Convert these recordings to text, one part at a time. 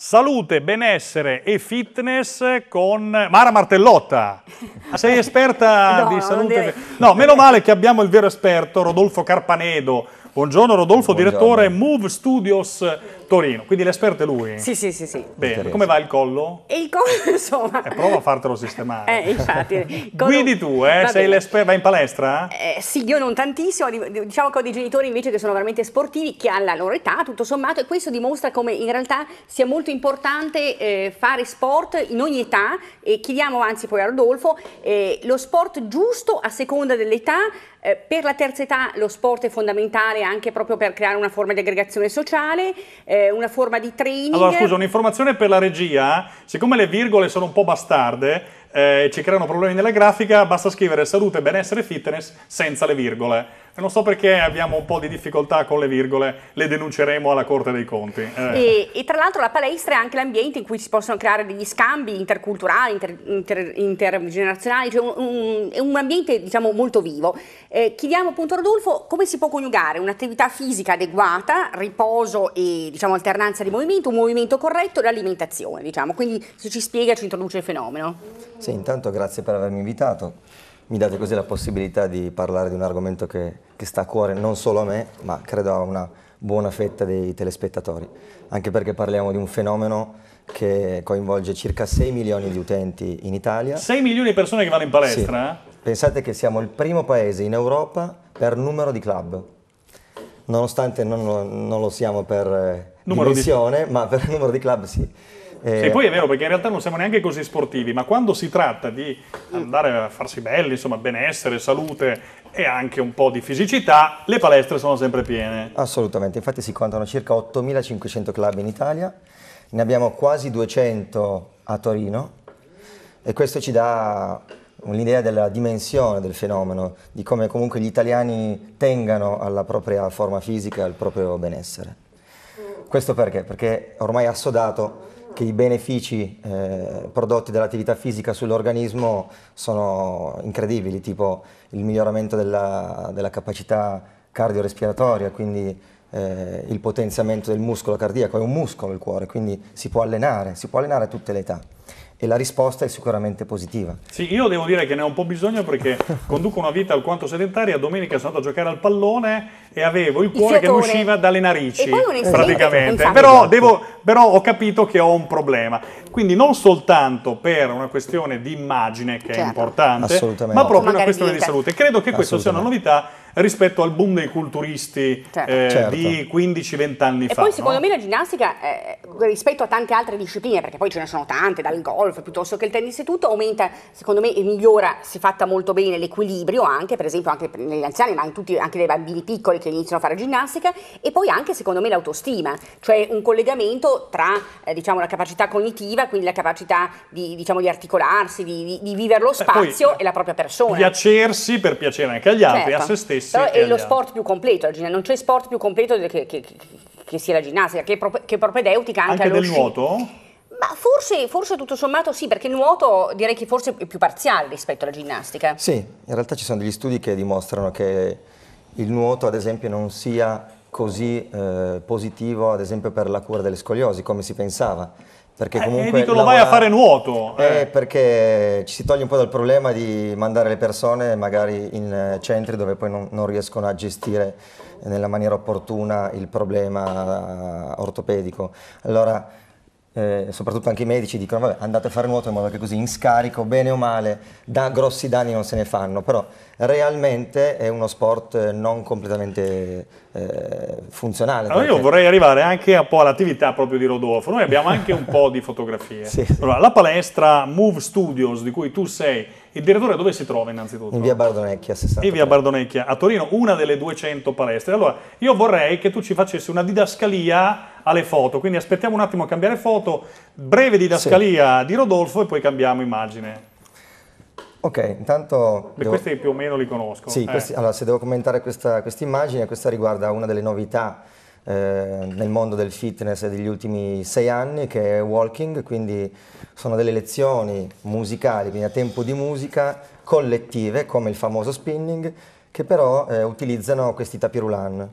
Salute, benessere e fitness con Mara Martellotta. Sei esperta no, di salute? No, meno male che abbiamo il vero esperto, Rodolfo Carpanedo, Buongiorno Rodolfo, Buongiorno. direttore Move Studios Torino, quindi l'esperto è lui? Sì, sì, sì. sì. Bene, come va il collo? E il collo, insomma... Eh, prova a fartelo sistemare. Eh, infatti. Collo... Guidi tu, eh? Va sei l'esperto, vai in palestra? Eh, sì, io non tantissimo, diciamo che ho dei genitori invece che sono veramente sportivi, che alla loro età, tutto sommato, e questo dimostra come in realtà sia molto importante eh, fare sport in ogni età, e chiediamo anzi poi a Rodolfo, eh, lo sport giusto a seconda dell'età, eh, per la terza età lo sport è fondamentale anche proprio per creare una forma di aggregazione sociale, eh, una forma di training. Allora scusa, un'informazione per la regia, siccome le virgole sono un po' bastarde, eh, ci creano problemi nella grafica, basta scrivere salute, benessere, e fitness senza le virgole non so perché abbiamo un po' di difficoltà con le virgole, le denunceremo alla Corte dei Conti. Eh. E, e, tra l'altro la palestra è anche l'ambiente in cui si possono creare degli scambi interculturali, inter, inter, intergenerazionali, cioè un, un, è un ambiente diciamo molto vivo. Eh, chiediamo appunto a Rodolfo come si può coniugare un'attività fisica adeguata, riposo e diciamo alternanza di movimento, un movimento corretto e l'alimentazione, diciamo. Quindi se ci spiega, ci introduce il fenomeno. Sì, intanto grazie per avermi invitato mi date così la possibilità di parlare di un argomento che, che, sta a cuore non solo a me, ma credo a una buona fetta dei telespettatori, anche perché parliamo di un fenomeno che coinvolge circa 6 milioni di utenti in Italia. 6 milioni di persone che vanno in palestra? Sì. Eh? Pensate che siamo il primo paese in Europa per numero di club, nonostante non, non lo siamo per eh, numero dimensione, di... ma per numero di club sì. Eh, sì, poi è vero perché in realtà non siamo neanche così sportivi, ma quando si tratta di andare a farsi belli, insomma, benessere, salute e anche un po' di fisicità, le palestre sono sempre piene. Assolutamente, infatti si contano circa 8.500 club in Italia, ne abbiamo quasi 200 a Torino e questo ci dà un'idea della dimensione del fenomeno, di come comunque gli italiani tengano alla propria forma fisica e al proprio benessere. Questo perché? Perché ormai è assodato che i benefici eh, prodotti dall'attività fisica sull'organismo sono incredibili, tipo il miglioramento della, della capacità cardiorespiratoria, quindi eh, il potenziamento del muscolo cardiaco, è un muscolo il cuore, quindi si può allenare, si può allenare a tutte le età e la risposta è sicuramente positiva. Sì, io devo dire che ne ho un po' bisogno perché conduco una vita alquanto sedentaria, domenica sono andato a giocare al pallone e avevo il cuore il che mi usciva dalle narici, e praticamente. Però, devo, però, ho capito che ho un problema. Quindi non soltanto per una questione di immagine che certo. è importante, ma proprio una questione di salute. Credo che questa sia una novità rispetto al boom dei culturisti certo. Eh, certo. di 15-20 anni e fa. E poi secondo no? me la ginnastica, eh, rispetto a tante altre discipline, perché poi ce ne sono tante, dal golf piuttosto che il tennis e tutto, aumenta, secondo me, e migliora, si fatta molto bene l'equilibrio anche, per esempio anche negli anziani, ma tutti, anche dei bambini piccoli che iniziano a fare ginnastica, e poi anche secondo me l'autostima, cioè un collegamento tra eh, diciamo, la capacità cognitiva, quindi la capacità di, diciamo, di articolarsi, di, di, di vivere lo eh, spazio Beh, e la propria persona. Piacersi per piacere anche agli altri, certo. a se stessi però è lo sport più completo, la ginnastica. non c'è sport più completo che, che, che sia la ginnastica, che è, pro, che è propedeutica anche, anche del sci. nuoto? Ma forse, forse, tutto sommato sì, perché il nuoto direi che forse è più parziale rispetto alla ginnastica. Sì, in realtà ci sono degli studi che dimostrano che il nuoto ad esempio non sia così eh, positivo ad esempio per la cura delle scoliosi come si pensava perché eh, comunque eh, dicono lavora... vai a fare nuoto. Eh. Eh, perché ci si toglie un po' dal problema di mandare le persone magari in eh, centri dove poi non, non riescono a gestire nella maniera opportuna il problema eh, ortopedico. Allora eh, soprattutto anche i medici dicono vabbè andate a fare nuoto in modo che così in scarico, bene o male, da grossi danni non se ne fanno, però realmente è uno sport eh, non completamente eh, funzionale. Allora perché... io vorrei arrivare anche un po' all'attività proprio di Rodolfo, noi abbiamo anche un po' di fotografie. Sì, sì. Allora, la palestra Move Studios di cui tu sei il direttore dove si trova innanzitutto? In via Bardonecchia 60. In via Bardonecchia, a Torino, una delle 200 palestre. Allora, io vorrei che tu ci facessi una didascalia alle foto, quindi aspettiamo un attimo a cambiare foto, breve didascalia sì. di Rodolfo e poi cambiamo immagine. Ok, intanto... Devo... Questi più o meno li conosco. Sì, eh. questi, allora se devo commentare questa immagine, questa riguarda una delle novità eh, nel mondo del fitness degli ultimi sei anni che è walking, quindi sono delle lezioni musicali, quindi a tempo di musica, collettive come il famoso spinning, che però eh, utilizzano questi tapis roulant.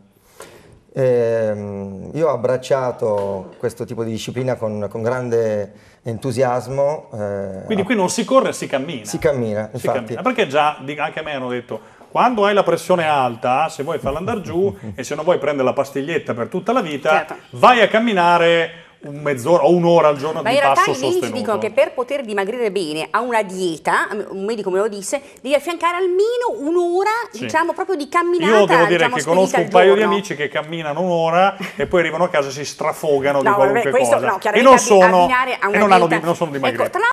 E, ehm, io ho abbracciato questo tipo di disciplina con, con grande entusiasmo. Eh, Quindi qui non si corre, si cammina. Si cammina, infatti. Si cammina. Perché già anche a me hanno detto quando hai la pressione alta, se vuoi farla andare giù e se non vuoi prendere la pastiglietta per tutta la vita, certo. vai a camminare un mezz'ora o un'ora al giorno Ma di passo sostenuto. Ma in realtà i medici dicono che per poter dimagrire bene a una dieta, un medico me lo disse, devi affiancare almeno un'ora, sì. diciamo, proprio di camminata. Io devo dire diciamo, che conosco un paio di amici che camminano un'ora e poi arrivano a casa e si strafogano no, di qualunque vabbè, questo, cosa. No, e non sono, e non, dieta, hanno, non sono dimagrati. Ecco,